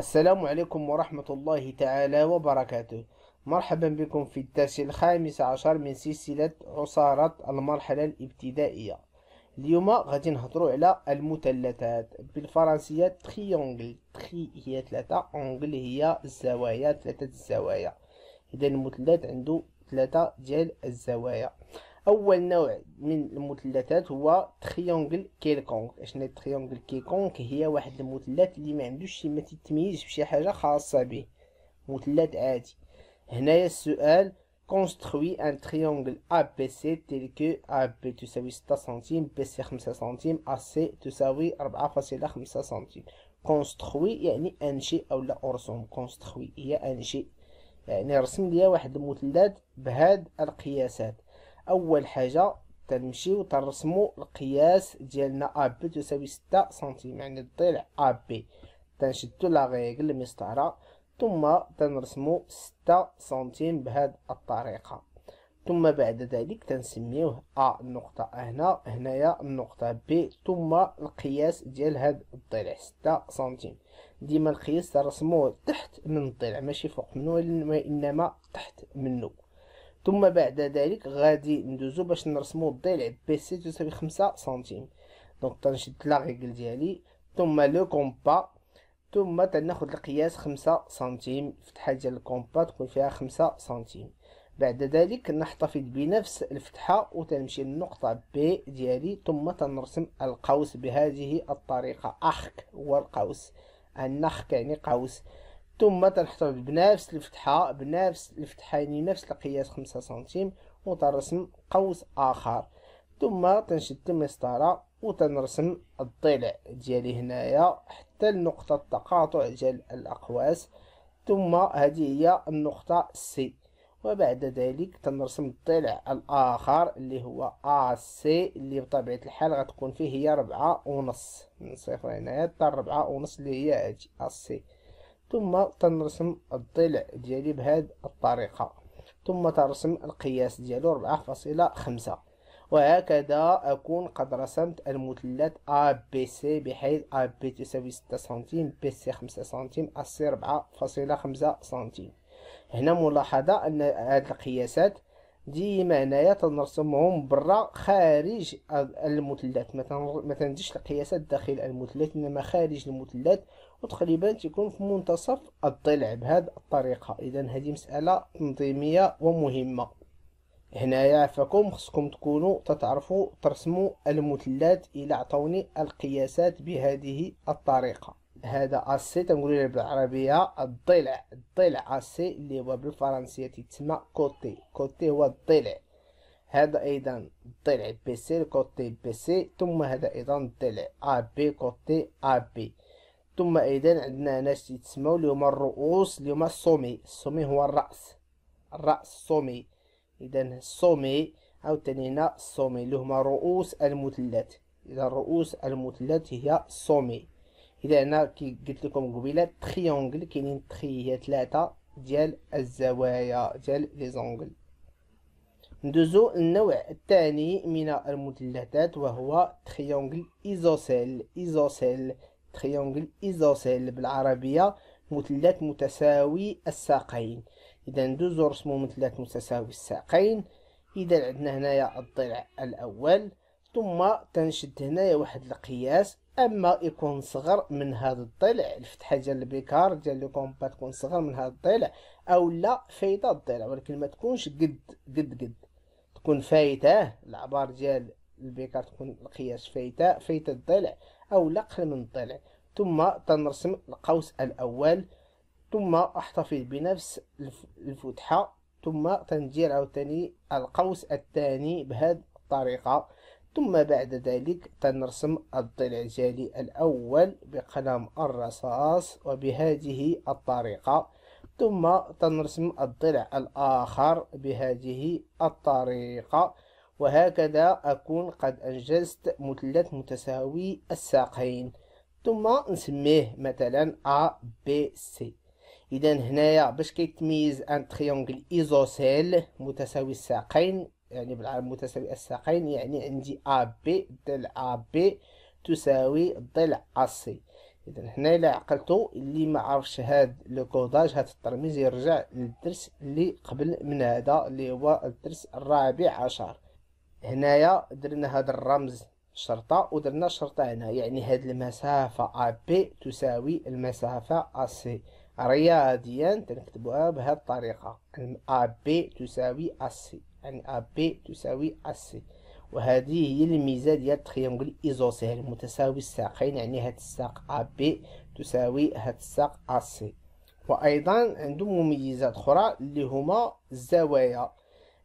السلام عليكم ورحمة الله تعالى وبركاته مرحبا بكم في الدرس الخامس عشر من سلسلة عصارة المرحلة الابتدائية اليوم غادي نهضروا على المثلثات بالفرنسية تريونغل تري هي ثلاثة أونغل هي الزوايا ثلاثة الزوايا إذا المثلث عنده ثلاثة ديال الزوايا اول نوع من المثلثات هو تريونغل كيلكونك اشنا تريونغل كيلكونك هي واحد المثلث اللي ما عندوش شي ما بشي حاجه خاصه به مثلث عادي هنايا السؤال كونستروي ان تريونغل ا بي سي تيل كو ا بي تساوي 6 سنتيم بي سي 5 سنتيم ا سي تساوي 4.5 سنتيم كونستروي يعني انشئ اولا ارسم كونستروي هي انشئ يعني رسم ليا واحد المثلث بهاد القياسات اول حاجه تنمشيو تنرسمو القياس ديالنا ا بي تساوي ستة سنتيم يعني الضلع ا بي تنشدو لاغيكل المسطرة ثم تنرسمو ستة سنتيم بهاد الطريقه ثم بعد ذلك تنسميوه ا النقطه هنا هنايا النقطه بي ثم القياس ديال هاد الضلع ستة سنتيم ديما القياس ترسموه تحت من الضلع ماشي فوق منه وانما تحت منه ثم بعد ذلك غادي ندوزو باش نرسمو الضلع بي سي تساوي خمسة سنتيم دونك تنشد لا ريغل ديالي ثم لو كومبا ثم تناخد القياس خمسة سنتيم الفتحة ديال الكومبا تكون فيها خمسة سنتيم بعد ذلك نحتفظ بنفس الفتحة وتنمشي للنقطة بي ديالي ثم تنرسم القوس بهذه الطريقة أخك هو القوس النخ يعني قوس ثم تنحتفظ بنفس الفتحة بنفس الفتحة يعني نفس القياس خمسة سنتيم وترسم قوس آخر ثم تنشد المسطرة وتنرسم الضلع ديالي هنايا حتى لنقطة التقاطع ديال الأقواس ثم هذه هي النقطة سي وبعد ذلك تنرسم الضلع الآخر اللي هو أ سي اللي بطبيعة الحال غتكون فيه هي ربعة ونص من صفر هنايا حتى ربعة ونص اللي هي هذه أ سي ثم تنرسم الضلع ديالي بهذه الطريقة ثم ترسم القياس ديالو 4.5 وهكذا أكون قد رسمت المثلث ABC بحيث AB تساوي 6 سنتيم BC 5 سنتيم AC 4.5 سنتيم هنا ملاحظة أن هاد القياسات ديما هنايا تنرسمهم برا خارج المثلث ما تنديرش القياسات داخل المثلث انما خارج المثلث وتقريبا تيكون في منتصف الضلع بهذه الطريقة إذا هذه مسألة تنظيمية ومهمة هنايا عفاكم خصكم تكونوا تتعرفوا ترسموا المثلث إلى عطوني القياسات بهذه الطريقة هذا اسي تنقولوا له بالعربية الضلع الضلع اسي اللي هو بالفرنسية تسمى كوتي كوتي هو الضلع هذا ايضا الضلع بي سي كوتي بي سي ثم هذا ايضا الضلع ا بي كوتي ا بي ثم ايضا عندنا ناس يتسموا اليوم الرؤوس اليوم الصومي الصومي هو الراس الراس الصومي اذا الصومي عاوتاني هنا الصومي اللي هما رؤوس المثلث اذا رؤوس المثلث هي الصومي اذا انا كي قلت لكم قبيله تريونغل كاينين تخي هي ثلاثه ديال الزوايا ديال لي زونغل ندوزو النوع الثاني من المثلثات وهو تريونغل ايزوسيل ايزوسيل تريونجل إيزوسيل بالعربية مثلث متساوي الساقين إذا ندوزو رسمو مثلث متساوي الساقين إذا عندنا هنايا الضلع الأول ثم تنشد هنايا واحد القياس اما يكون صغر من هذا الضلع الفتحه ديال البيكار ديال لو كومبا تكون صغر من هذا الضلع او لا فايته الضلع ولكن ما تكونش قد قد قد تكون فايته العبار ديال البيكار تكون القياس فايته فايته الضلع أو لقل من الضلع ثم تنرسم القوس الأول ثم أحتفظ بنفس الفتحة ثم تندير عوتاني القوس الثاني بهذه الطريقة ثم بعد ذلك تنرسم الضلع الجالي الأول بقلم الرصاص وبهذه الطريقة ثم تنرسم الضلع الآخر بهذه الطريقة وهكذا أكون قد أنجزت مثلث متساوي الساقين ثم نسميه مثلا A B C إذا هنايا باش كيتميز أن تريونغل إيزوسيل متساوي الساقين يعني بالعربي متساوي الساقين يعني عندي A B ضلع A B تساوي ضلع C إذا هنا إلا عقلتو اللي ما عرفش هاد لوكوداج هاد الترميز يرجع للدرس اللي قبل من هذا اللي هو الدرس الرابع عشر هنايا درنا هذا الرمز شرطة ودرنا شرطة هنا يعني هذه المسافة أ بي تساوي المسافة أ سي رياضيا تنكتبوها بهذه الطريقة أ بي تساوي أ سي يعني أ بي تساوي أ سي وهذه هي الميزة ديال التريانغل إيزوسيل متساوي الساقين يعني هاد الساق أ بي تساوي هاد الساق أ سي وأيضا عندهم مميزات أخرى اللي هما الزوايا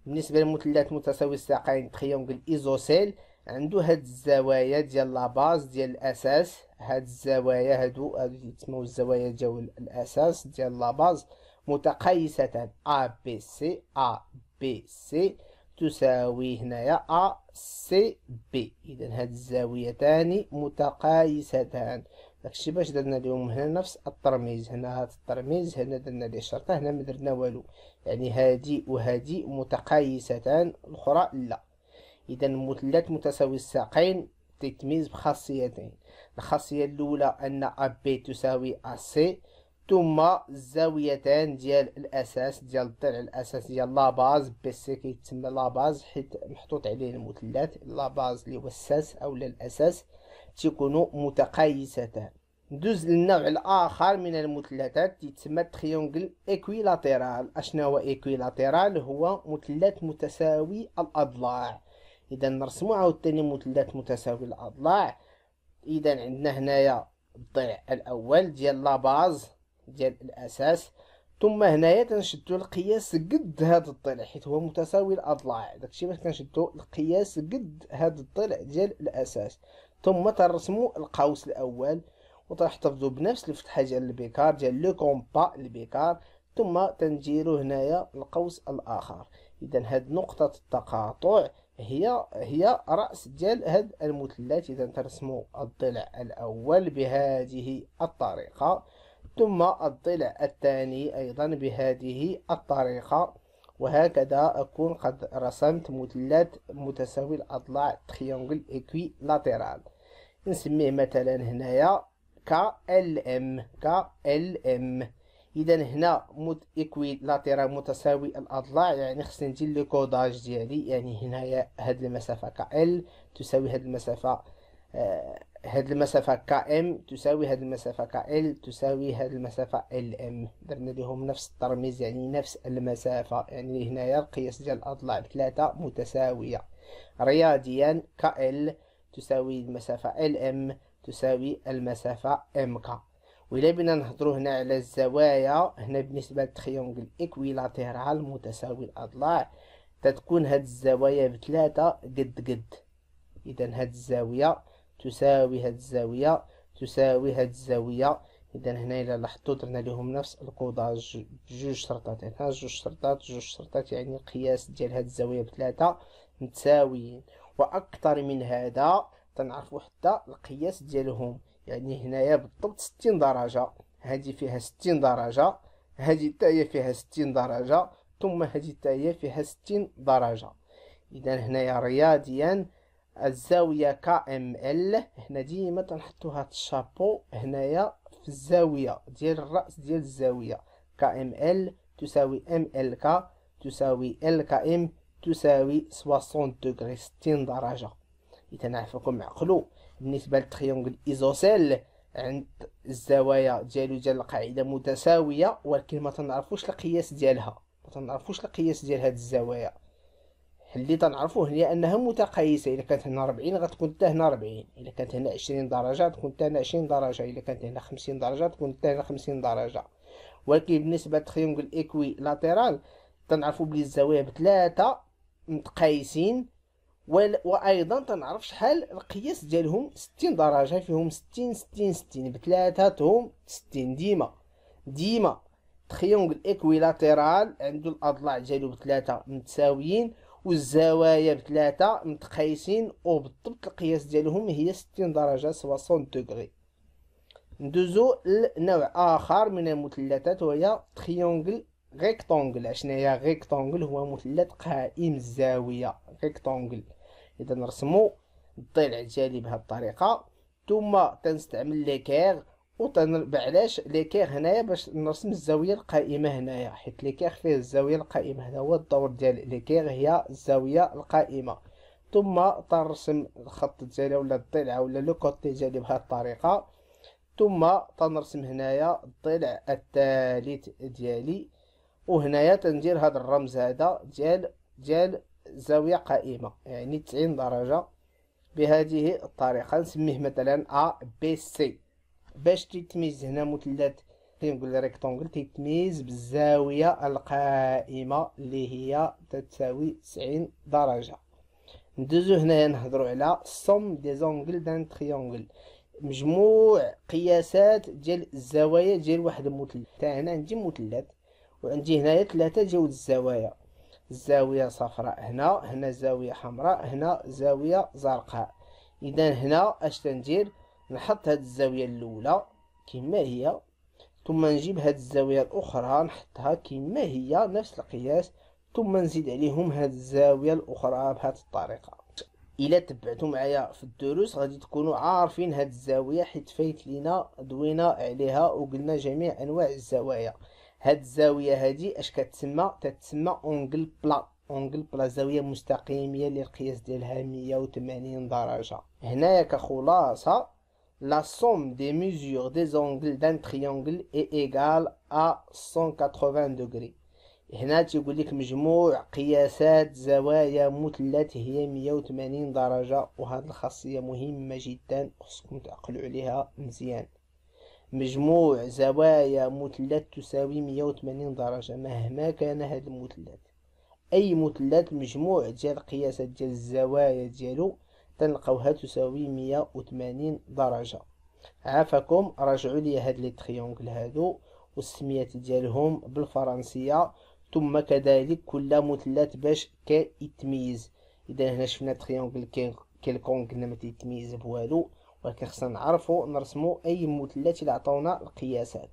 بالنسبه للمثلث متساوي الساقين تريونغل ايزوسيل عنده هاد الزوايا ديال لاباز ديال الاساس هاد الزوايا هادو هادو يتسموا الزوايا ديال الاساس ديال لاباز متقيسة ا بي سي ا بي سي تساوي هنايا ا سي بي إذا هاد الزاويتان متقايستان داكشي باش درنا اليوم هنا نفس الترميز هنا هاد الترميز هنا درنا ليه شرطة هنا ما درنا والو يعني هادي وهادي متقايستان الاخرى لا اذا المثلث متساوي الساقين تتميز بخاصيتين الخاصية الاولى ان بي تساوي اسي ثم الزاويتان ديال الاساس ديال الضلع الاساس ديال لا باز بي سي كيتسمى لا باز حيت محطوط عليه المثلث لا باز اللي هو الساس اولا الاساس تيكونوا متقايستان ندوز للنوع الاخر من المثلثات يتسمى تريونجل ايكويلاتيرال اشنو هو ايكويلاتيرال هو مثلث متساوي الاضلاع اذا نرسمو عاوتاني مثلث متساوي الاضلاع اذا عندنا هنايا الضلع الاول ديال لاباز ديال الاساس ثم هنايا تنشدو القياس قد هذا الضلع حيت هو متساوي الاضلاع داكشي باش كنشدو القياس قد هذا الضلع ديال الاساس ثم تنرسمو القوس الاول وتحتفظوا بنفس الفتحه ديال البيكار ديال لو كومبا البيكار ثم تنديروا هنايا القوس الاخر اذا هاد نقطه التقاطع هي هي راس ديال هاد المثلث اذا ترسموا الضلع الاول بهذه الطريقه ثم الضلع الثاني ايضا بهذه الطريقه وهكذا اكون قد رسمت مثلث متساوي الاضلاع تريانجل ايكوي لاترال نسميه مثلا هنايا KLM KLM اذا هنا مت اكوي لاتيرال متساوي الاضلاع يعني خصني ندير لو كوداج ديالي يعني هنايا هاد المسافه KL تساوي هاد المسافه هاد المسافه KM تساوي هاد المسافه KL تساوي هاد المسافه LM درنا ليهم نفس الترميز يعني نفس المسافه يعني هنايا القياس ديال الاضلاع بثلاثه متساويه رياضيا KL تساوي المسافه LM تساوي المسافة MK وإلا بنا نهضرو هنا على الزوايا هنا بالنسبة للتريونغل إكويلاتيرال متساوي الأضلاع تتكون هاد الزوايا بثلاثة قد قد إذا هاد الزاوية تساوي هاد الزاوية تساوي هاد الزاوية إذا هنا إلا لاحظتو درنا ليهم نفس القوضة جوج شرطات هنا جوج شرطات جوج شرطات يعني القياس ديال هاد الزاوية بثلاثة متساويين وأكثر من هذا تنعرفوا حتى القياس ديالهم يعني هنايا بالضبط 60 درجه هذه فيها 60 درجه هذه حتى هي فيها 60 درجه ثم هذه حتى هي فيها 60 درجه اذا هنايا رياضيا الزاويه ك ام ال هنا ديما تنحطو هاد الشابو هنايا في الزاويه ديال الراس ديال الزاويه ك ام ال تساوي ام ال ك تساوي ال ك ام تساوي 60 درجه يتنافقوا مع عقلو بالنسبه للتريونغل ايزوسيل عند الزوايا ديالو ديال القاعده متساويه ولكن ما تنعرفوش القياس ديالها ما تنعرفوش القياس ديال هاد الزوايا اللي تنعرفوه هي انها متقايسه الا كانت هنا 40 غتكون حتى هنا 40 الا كانت هنا 20 درجه تكون حتى هنا 20 درجه الا كانت هنا 50 درجه تكون حتى هنا 50 درجه ولكن بالنسبه للتريونغل ايكوي لاتيرال تنعرفوا بلي الزوايا بثلاثه متقايسين وايضا تنعرف شحال القياس ديالهم 60 درجه فيهم 60 60 60 بثلاثتهم 60 ديما ديما تريونغل اكويلاتيرال عنده الاضلاع ديالو بثلاثه متساويين والزوايا بثلاثه متقايسين وبالضبط القياس ديالهم هي 60 درجه 60 دوغري ندوزو لنوع اخر من المثلثات وهي تريونغل ريكتونغل شنو هي ريكتونغل هو مثلث قائم الزاويه ريكتونغل اذا نرسمو الضلع بهاد بهالطريقه ثم تنستعمل ليكير وتنربع علاش ليكير هنايا باش نرسم الزاويه القائمه هنايا حيت ليكير فيه الزاويه القائمه هذا هو الدور ديال ليكير هي الزاويه القائمه ثم تنرسم الخط ديالي ولا الضلع ولا لو كوتي ديالي بهاد الطريقه ثم تنرسم هنايا الضلع الثالث ديالي وهنايا تندير هذا الرمز هذا ديال ديال زاوية قائمة يعني تسعين درجة بهذه الطريقة نسميه مثلا A B C باش تيتميز هنا مثلث تنقول ريكتونغل تيتميز بالزاوية القائمة اللي هي تساوي تسعين درجة ندوزو هنايا نهضرو على سوم دي زونغل دان تريونغل مجموع قياسات ديال الزوايا ديال واحد المثلث حتى هنا عندي مثلث وعندي هنايا ثلاثة ديال الزوايا زاوية صفراء هنا هنا زاوية حمراء هنا زاوية زرقاء اذا هنا اش تندير نحط هاد الزاوية الاولى كما هي ثم نجيب هاد الزاوية الاخرى نحطها كما هي نفس القياس ثم نزيد عليهم هاد الزاوية الاخرى بهاد الطريقة الا تبعتوا معايا في الدروس غادي تكونوا عارفين هاد الزاويه حيت فايت لينا دوينا عليها وقلنا جميع انواع الزوايا هاد الزاويه هادي اش كتسمى تتسمى اونغل بلا اونغل بلا زاويه مستقيميه اللي القياس ديالها 180 درجه هنايا كخلاصه لا سوم دي ميزور دي زونغل دان تريونغل اي ايغال ا 180 دوغري هنا تيقول لك مجموع قياسات زوايا مثلث هي 180 درجه وهذه الخاصيه مهمه جدا خصكم تعقلوا عليها مزيان مجموع زوايا مثلث تساوي 180 درجة مهما كان هذا المثلث أي مثلث مجموع ديال قياسات ديال الزوايا ديالو تنلقاوها تساوي 180 درجة عافاكم راجعوا لي هاد لي تريونكل هادو والسميات ديالهم بالفرنسية ثم كذلك كل مثلث باش كيتميز اذا هنا شفنا تريونكل كيلكونك ما تيتميز بوالو ولكن خصنا نعرفو نرسمو اي مثلث اللي عطاونا القياسات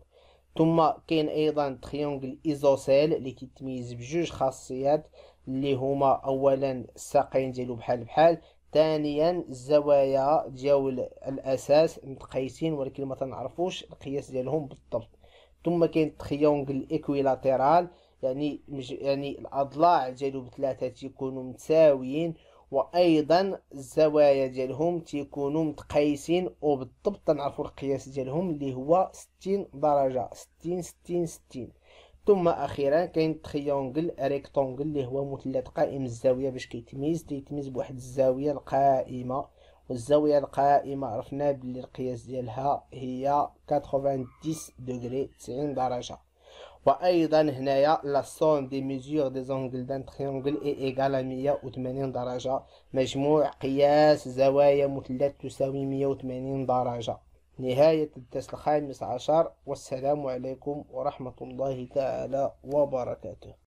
ثم كاين ايضا تريونغل ايزوسيل اللي كيتميز بجوج خاصيات اللي هما اولا الساقين ديالو بحال بحال ثانيا الزوايا ديال الاساس متقيسين ولكن ما تنعرفوش القياس ديالهم بالضبط ثم كاين تريونغل ايكويلاتيرال يعني مج... يعني الاضلاع ديالو بثلاثه تيكونوا متساويين وايضا الزوايا ديالهم تيكونوا متقيسين وبالضبط تنعرفوا القياس ديالهم اللي هو 60 درجه 60 60 60 ثم اخيرا كاين تريونغل ريكتونغل اللي هو مثلث قائم الزاويه باش كيتميز تيتميز بواحد الزاويه القائمه والزاويه القائمه عرفنا بلي القياس ديالها هي 90 دوغري 90 درجه وايضا هنايا لا سون دي ميزور دي زونغل دان تريونغل اي ايغال ا 180 درجه مجموع قياس زوايا مثلث تساوي 180 درجه نهاية الدرس الخامس عشر والسلام عليكم ورحمة الله تعالى وبركاته